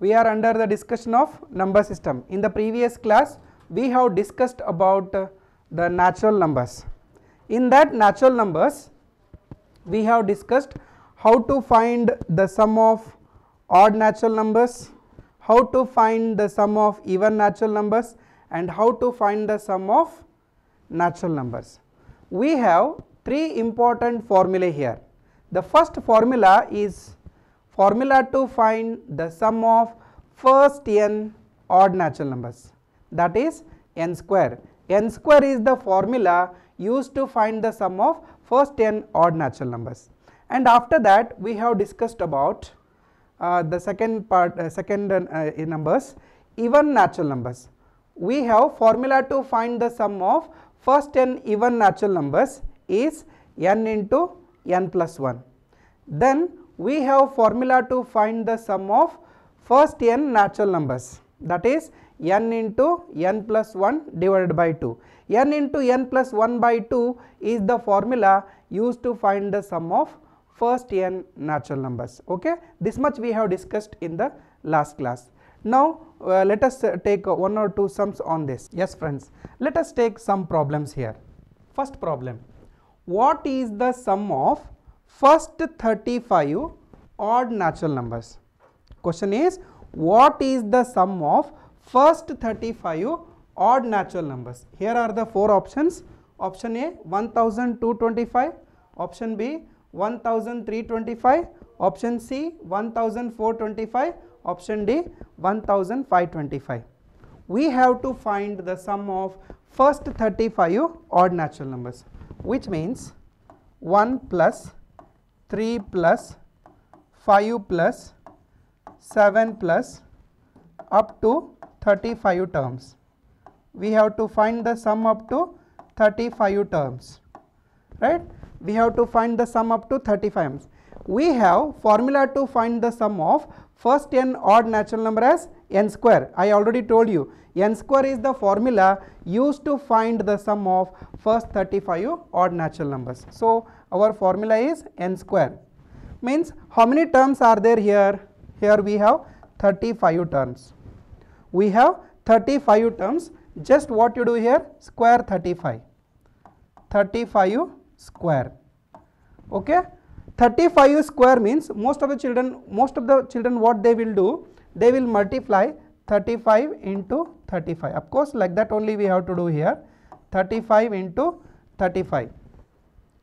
we are under the discussion of number system. In the previous class we have discussed about uh, the natural numbers. In that natural numbers we have discussed how to find the sum of odd natural numbers, how to find the sum of even natural numbers and how to find the sum of natural numbers. We have three important formulae here. The first formula is formula to find the sum of first n odd natural numbers that is n square. n square is the formula used to find the sum of first n odd natural numbers. And after that we have discussed about uh, the second part uh, second uh, uh numbers even natural numbers. We have formula to find the sum of first n even natural numbers is n into n plus 1. Then we have formula to find the sum of first n natural numbers that is n into n plus 1 divided by 2. n into n plus 1 by 2 is the formula used to find the sum of first n natural numbers. Okay? This much we have discussed in the last class. Now, uh, let us uh, take uh, one or two sums on this. Yes friends, let us take some problems here. First problem, what is the sum of first 35 odd natural numbers. Question is what is the sum of first 35 odd natural numbers? Here are the four options. Option A 1225, option B 1325, option C 1425, option D 1525. We have to find the sum of first 35 odd natural numbers which means 1 plus 3 plus 5 plus 7 plus up to 35 terms. We have to find the sum up to 35 terms, right? We have to find the sum up to 35 terms. We have formula to find the sum of first n odd natural number as n square. I already told you n square is the formula used to find the sum of first 35 odd natural numbers. So, our formula is n square means how many terms are there here here we have 35 terms we have 35 terms just what you do here square 35 35 square okay 35 square means most of the children most of the children what they will do they will multiply 35 into 35 of course like that only we have to do here 35 into 35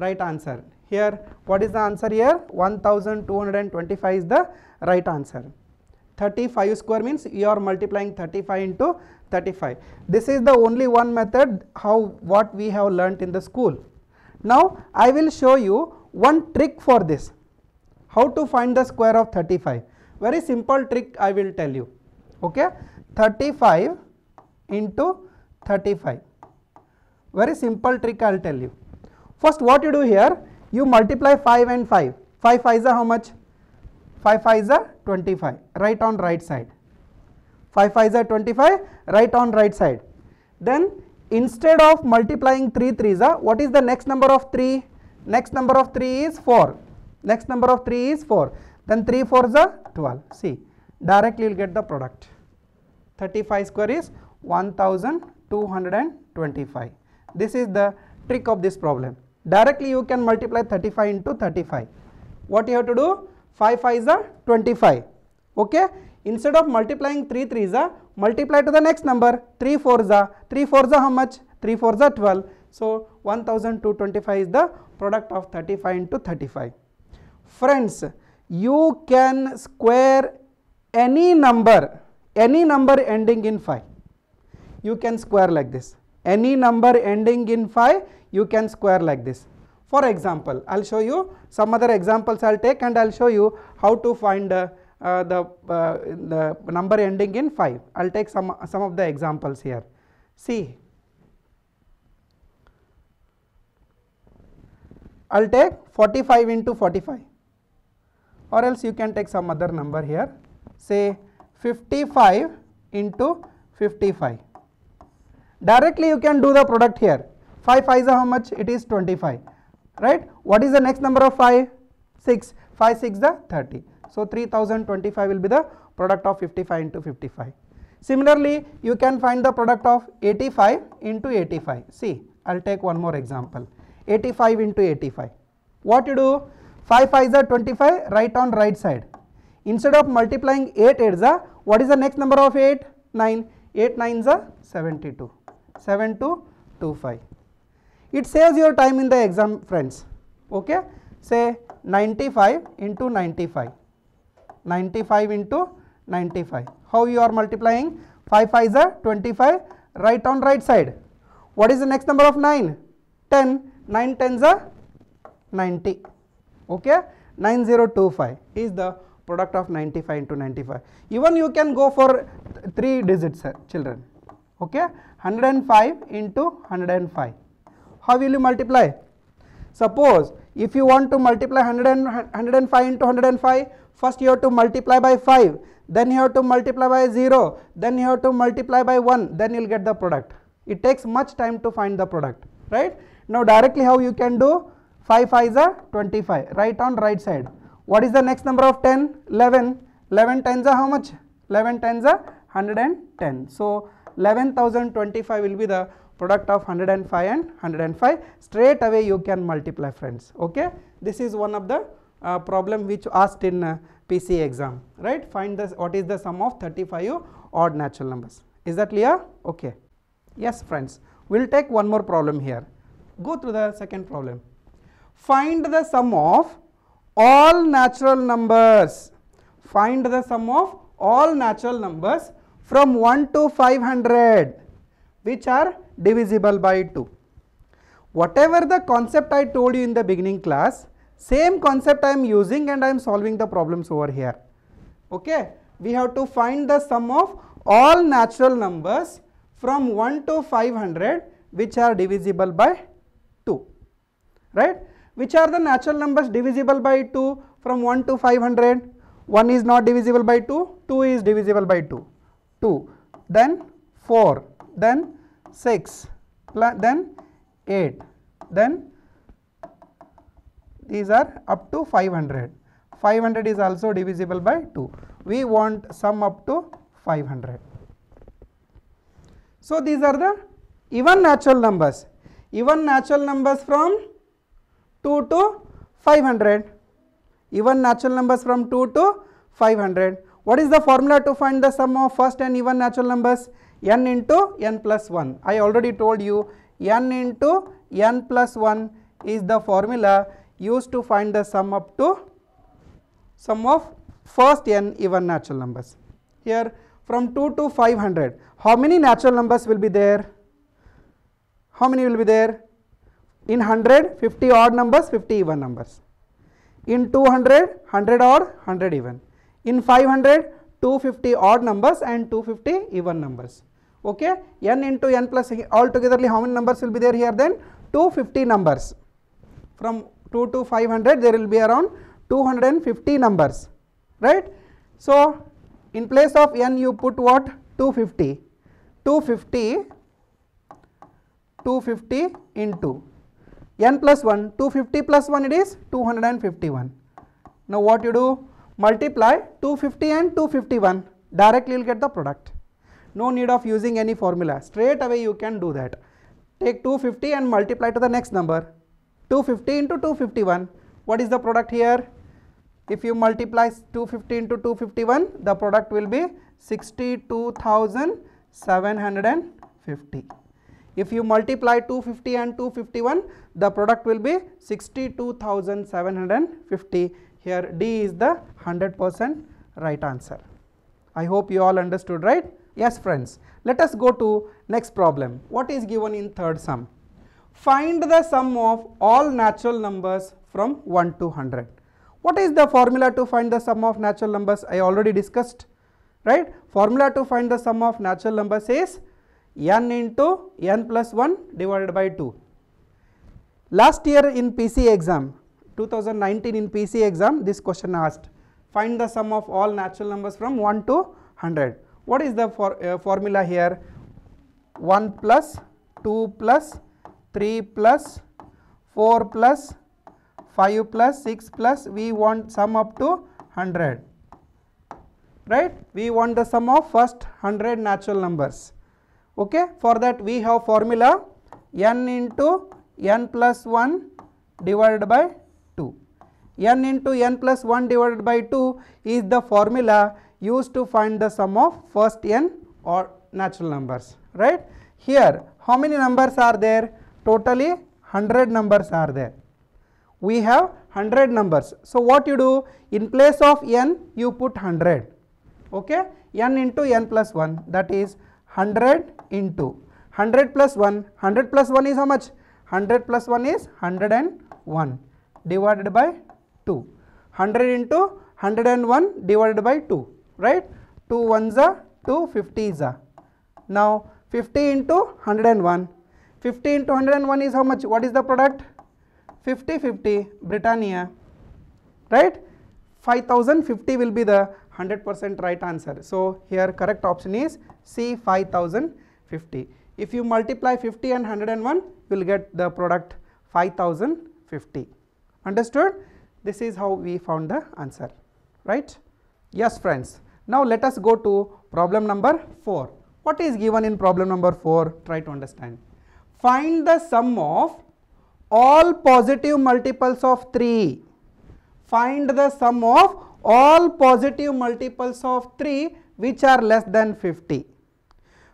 right answer. Here what is the answer here? 1225 is the right answer. 35 square means you are multiplying 35 into 35. This is the only one method how what we have learnt in the school. Now I will show you one trick for this. How to find the square of 35. Very simple trick I will tell you. Okay. 35 into 35. Very simple trick I will tell you. First what you do here, you multiply 5 and 5. 5 5 is how much? 5 5 is 25, right on right side. 5 5 is 25, right on right side. Then instead of multiplying 3 3 is what is the next number of 3? Next number of 3 is 4. Next number of 3 is 4. Then 3 4 is 12. See, directly you will get the product. 35 square is 1225. This is the trick of this problem. Directly you can multiply 35 into 35. What you have to do? 5 5 is a 25. Okay. Instead of multiplying 3 3 is a multiply to the next number 3 4 is a 3 4 is a how much? 3 4 is a 12. So 1225 is the product of 35 into 35. Friends, you can square any number, any number ending in 5. You can square like this. Any number ending in 5, you can square like this. For example, I will show you some other examples I will take and I will show you how to find uh, uh, the, uh, the number ending in 5. I will take some, some of the examples here. See, I will take 45 into 45 or else you can take some other number here say 55 into 55. Directly you can do the product here 5 5 is how much? It is 25. Right? What is the next number of 5? 6. 5 6 the 30. So 3025 will be the product of 55 into 55. Similarly, you can find the product of 85 into 85. See, I will take one more example. 85 into 85. What you do? 5 5 is 25, right on right side. Instead of multiplying 8 8 is what is the next number of 8? 9. 8 9 is the 72. 5. It saves your time in the exam friends. Okay. Say 95 into 95. 95 into 95. How you are multiplying? 5 5 is 25. Right on right side. What is the next number of 9? 10. 9 10s are 90. Okay. 9025 is the product of 95 into 95. Even you can go for th 3 digits children. Okay. 105 into 105 how will you multiply? Suppose if you want to multiply 100 and, 105 into 105, first you have to multiply by 5, then you have to multiply by 0, then you have to multiply by 1, then you will get the product. It takes much time to find the product, right? Now directly how you can do 5 5 is a 25, right on right side. What is the next number of 10? 11. 11 tens are how much? 11 tens are 110. So 11,025 will be the product of 105 and 105 straight away you can multiply friends okay this is one of the uh, problem which asked in uh, PC exam right find this what is the sum of 35 odd natural numbers is that clear okay yes friends we'll take one more problem here go through the second problem find the sum of all natural numbers find the sum of all natural numbers from 1 to 500 which are divisible by 2. Whatever the concept I told you in the beginning class, same concept I am using and I am solving the problems over here. Okay, we have to find the sum of all natural numbers from 1 to 500 which are divisible by 2, right? Which are the natural numbers divisible by 2 from 1 to 500? 1 is not divisible by 2, 2 is divisible by 2, 2, then 4, then 6 then 8 then these are up to 500 500 is also divisible by 2 we want sum up to 500 so these are the even natural numbers even natural numbers from 2 to 500 even natural numbers from 2 to 500 what is the formula to find the sum of first and even natural numbers? n into n plus 1. I already told you n into n plus 1 is the formula used to find the sum up to sum of first n even natural numbers. Here from 2 to 500, how many natural numbers will be there? How many will be there? In 100, 50 odd numbers, 50 even numbers. In 200, 100 odd, 100 even. In 500, 250 odd numbers and 250 even numbers. Okay, n into n plus altogether how many numbers will be there here then? 250 numbers. From 2 to 500 there will be around 250 numbers, right? So, in place of n you put what? 250. 250, 250 into n plus 1, 250 plus 1 it is 251. Now, what you do? multiply 250 and 251 directly you'll get the product no need of using any formula straight away you can do that take 250 and multiply to the next number 250 into 251 what is the product here if you multiply 250 into 251 the product will be 62750 if you multiply 250 and 251 the product will be 62750 here D is the 100 percent right answer. I hope you all understood right. Yes friends, let us go to next problem. What is given in third sum? Find the sum of all natural numbers from 1 to 100. What is the formula to find the sum of natural numbers? I already discussed, right? Formula to find the sum of natural numbers is n into n plus 1 divided by 2. Last year in PC exam, 2019 in PC exam this question asked find the sum of all natural numbers from 1 to 100. What is the for, uh, formula here 1 plus 2 plus 3 plus 4 plus 5 plus 6 plus we want sum up to 100 right we want the sum of first 100 natural numbers okay for that we have formula n into n plus 1 divided by n into n plus 1 divided by 2 is the formula used to find the sum of first n or natural numbers right. Here how many numbers are there totally 100 numbers are there we have 100 numbers. So, what you do in place of n you put 100 okay n into n plus 1 that is 100 into 100 plus 1 100 plus 1 is how much 100 plus 1 is 101 divided by 2 100 into 101 divided by 2 right 2 ones are 2 50 is a now 50 into 101 50 into 101 is how much what is the product 50 50 britannia right 5050 will be the 100% right answer so here correct option is c 5050 if you multiply 50 and 101 you will get the product 5050 understood this is how we found the answer, right? Yes, friends. Now, let us go to problem number 4. What is given in problem number 4? Try to understand. Find the sum of all positive multiples of 3. Find the sum of all positive multiples of 3 which are less than 50.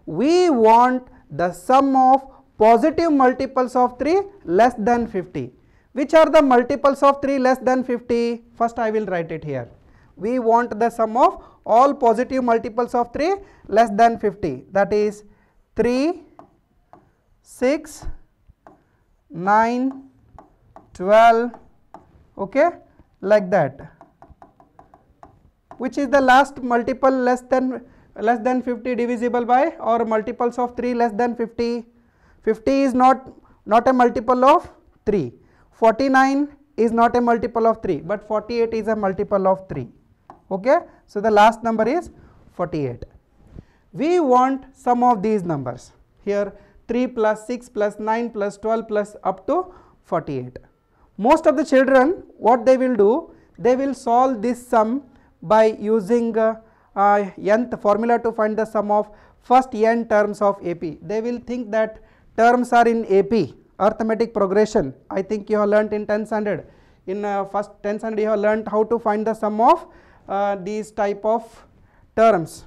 We want the sum of positive multiples of 3 less than 50. Which are the multiples of 3 less than 50? First I will write it here. We want the sum of all positive multiples of 3 less than 50 that is 3, 6, 9, 12 okay like that which is the last multiple less than less than 50 divisible by or multiples of 3 less than 50 50 is not not a multiple of 3 49 is not a multiple of 3 but 48 is a multiple of 3 okay so the last number is 48 we want some of these numbers here 3 plus 6 plus 9 plus 12 plus up to 48 most of the children what they will do they will solve this sum by using uh, uh, nth formula to find the sum of first n terms of AP. They will think that terms are in AP arithmetic progression I think you have learnt in 10th standard in uh, first 10th standard you have learnt how to find the sum of uh, these type of terms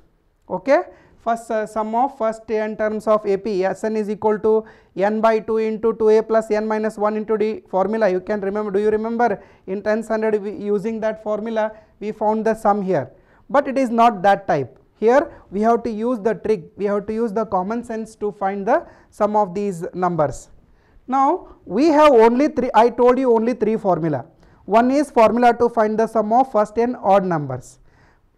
okay first uh, sum of first n terms of AP Sn is equal to n by 2 into 2a plus n minus 1 into d formula you can remember do you remember in 10th standard we, using that formula we found the sum here but it is not that type here we have to use the trick we have to use the common sense to find the sum of these numbers now we have only three, I told you only three formula. One is formula to find the sum of first and odd numbers.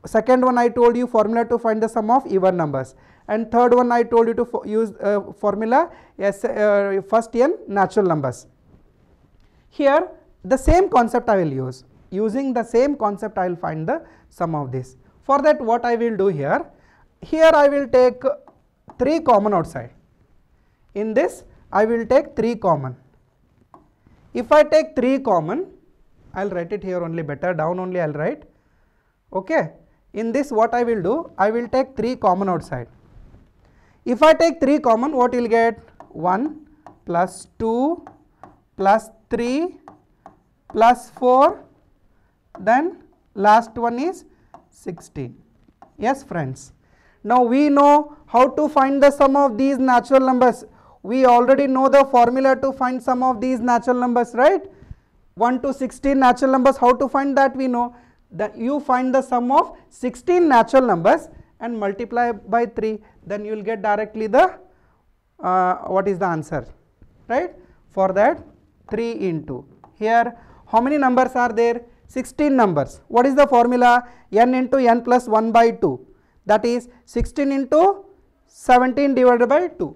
Second one I told you formula to find the sum of even numbers. And third one I told you to fo use uh, formula yes, uh, first n natural numbers. Here the same concept I will use. Using the same concept I will find the sum of this. For that what I will do here, here I will take 3 common outside. In this I will take 3 common. If I take 3 common, I will write it here only better, down only I will write. Okay. In this what I will do, I will take 3 common outside. If I take 3 common, what you will get? 1 plus 2 plus 3 plus 4 then last one is 16. Yes friends. Now we know how to find the sum of these natural numbers we already know the formula to find some of these natural numbers, right? 1 to 16 natural numbers, how to find that we know. That you find the sum of 16 natural numbers and multiply by 3, then you will get directly the, uh, what is the answer, right? For that 3 into. Here, how many numbers are there? 16 numbers. What is the formula? n into n plus 1 by 2. That is 16 into 17 divided by 2.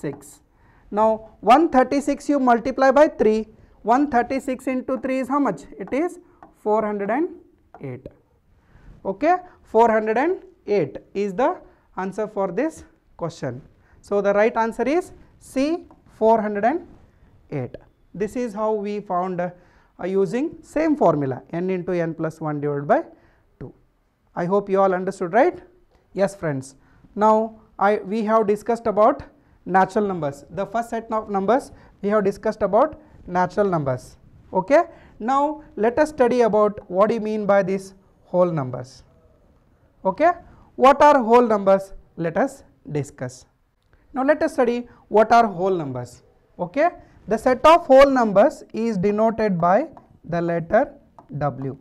6. Now 136 you multiply by 3, 136 into 3 is how much? It is 408. Okay, 408 is the answer for this question. So the right answer is C 408. This is how we found uh, using same formula n into n plus 1 divided by 2. I hope you all understood right? Yes friends. Now I we have discussed about natural numbers. The first set of numbers we have discussed about natural numbers. Okay. Now let us study about what do you mean by these whole numbers. Okay. What are whole numbers? Let us discuss. Now let us study what are whole numbers. Okay. The set of whole numbers is denoted by the letter W.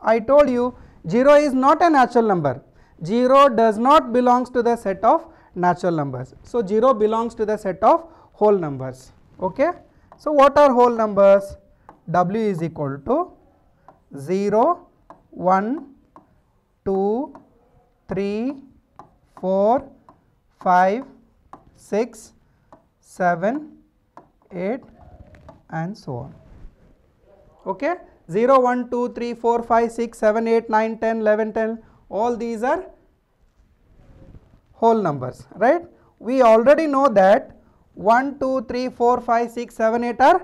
I told you 0 is not a natural number. 0 does not belongs to the set of natural numbers. So, 0 belongs to the set of whole numbers. Okay? So, what are whole numbers? W is equal to 0, 1, 2, 3, 4, 5, 6, 7, 8 and so on. Okay? 0, 1, 2, 3, 4, 5, 6, 7, 8, 9, 10, 11, 10 all these are whole numbers right. We already know that 1, 2, 3, 4, 5, 6, 7, 8 are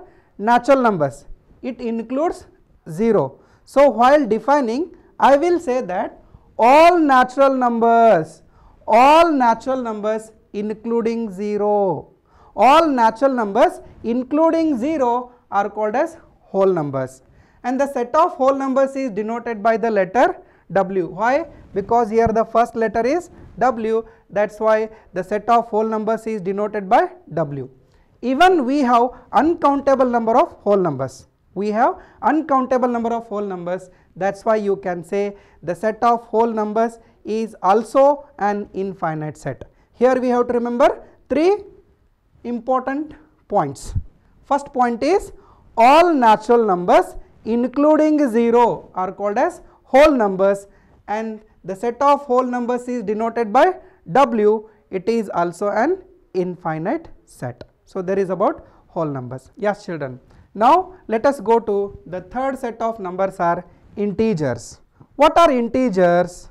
natural numbers. It includes 0. So, while defining I will say that all natural numbers, all natural numbers including 0, all natural numbers including 0 are called as whole numbers and the set of whole numbers is denoted by the letter W. Why? Because here the first letter is w that is why the set of whole numbers is denoted by w. Even we have uncountable number of whole numbers. We have uncountable number of whole numbers that is why you can say the set of whole numbers is also an infinite set. Here we have to remember three important points. First point is all natural numbers including 0 are called as whole numbers and the set of whole numbers is denoted by W. It is also an infinite set. So, there is about whole numbers. Yes, children. Now, let us go to the third set of numbers are integers. What are integers?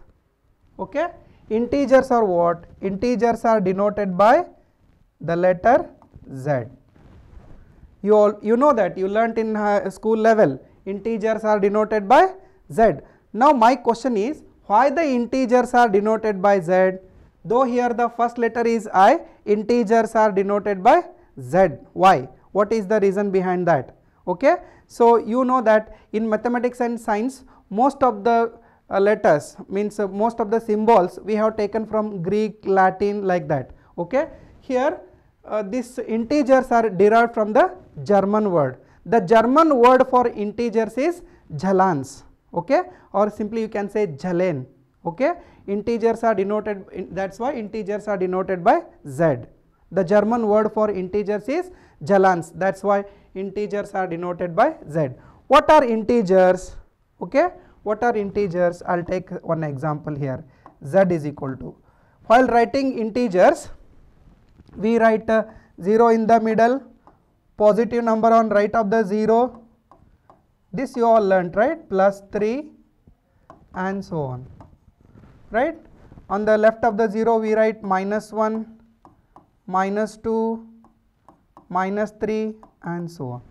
Okay. Integers are what? Integers are denoted by the letter Z. You, all, you know that you learnt in uh, school level integers are denoted by Z. Now, my question is why the integers are denoted by z though here the first letter is i integers are denoted by z why what is the reason behind that okay so you know that in mathematics and science most of the uh, letters means uh, most of the symbols we have taken from greek latin like that okay here uh, this integers are derived from the german word the german word for integers is jalans okay or simply you can say Jalen. okay integers are denoted in, that's why integers are denoted by z the german word for integers is jalans that's why integers are denoted by z what are integers okay what are integers i'll take one example here z is equal to while writing integers we write uh, 0 in the middle positive number on right of the 0 this you all learnt right plus 3 and so on right on the left of the 0 we write minus 1 minus 2 minus 3 and so on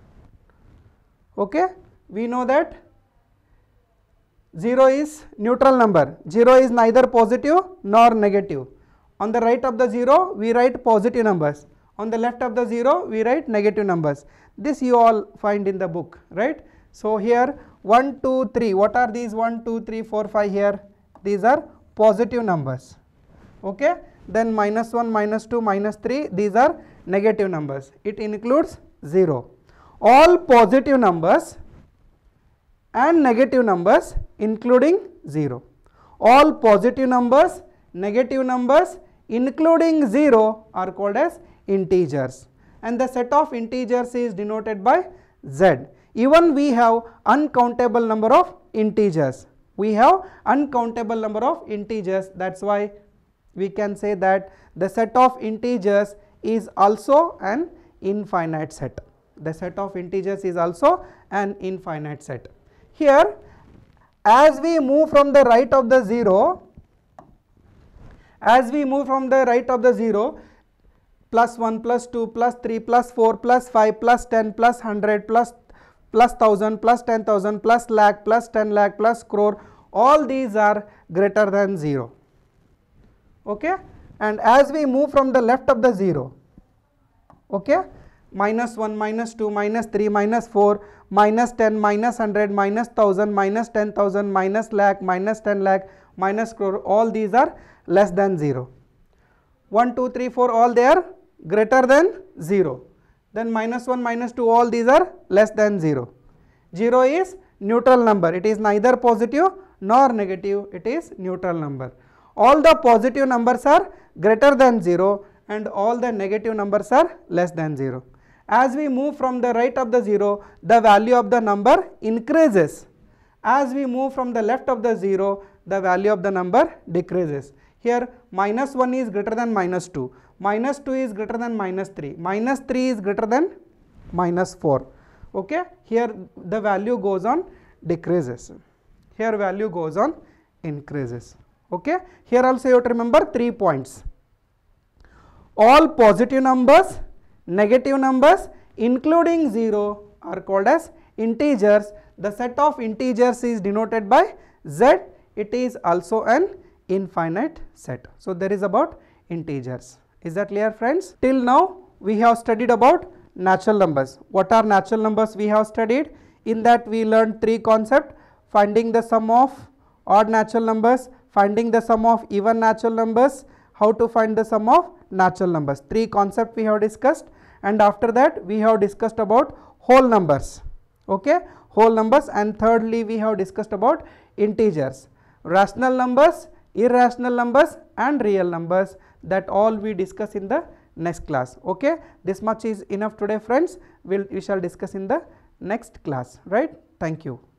okay we know that 0 is neutral number 0 is neither positive nor negative on the right of the 0 we write positive numbers on the left of the 0 we write negative numbers this you all find in the book right so, here 1, 2, 3 what are these 1, 2, 3, 4, 5 here these are positive numbers okay then minus 1, minus 2, minus 3 these are negative numbers it includes 0. All positive numbers and negative numbers including 0. All positive numbers negative numbers including 0 are called as integers and the set of integers is denoted by z even we have uncountable number of integers we have uncountable number of integers that's why we can say that the set of integers is also an infinite set the set of integers is also an infinite set here as we move from the right of the 0 as we move from the right of the 0 plus 1 plus 2 plus 3 plus 4 plus 5 plus 10 plus 100 plus plus 1000 plus 10000 plus lakh plus 10 lakh plus crore all these are greater than 0 okay and as we move from the left of the 0 okay minus 1 minus 2 minus 3 minus 4 minus 10 minus 100 minus 1000 minus 10000 minus lakh minus 10 lakh minus crore all these are less than 0 1 2 3 4 all they are greater than 0 then minus 1 minus 2 all these are less than 0. 0 is neutral number it is neither positive nor negative it is neutral number. All the positive numbers are greater than 0 and all the negative numbers are less than 0. As we move from the right of the 0 the value of the number increases. As we move from the left of the 0 the value of the number decreases. Here minus 1 is greater than minus 2 minus 2 is greater than minus 3 minus 3 is greater than minus 4 okay here the value goes on decreases here value goes on increases okay here also you have to remember three points all positive numbers negative numbers including 0 are called as integers the set of integers is denoted by z it is also an infinite set so there is about integers is that clear friends? Till now we have studied about natural numbers. What are natural numbers we have studied? In that we learned three concepts finding the sum of odd natural numbers, finding the sum of even natural numbers, how to find the sum of natural numbers. Three concepts we have discussed and after that we have discussed about whole numbers. Okay? Whole numbers and thirdly we have discussed about integers. Rational numbers, irrational numbers and real numbers that all we discuss in the next class okay this much is enough today friends we'll, we shall discuss in the next class right thank you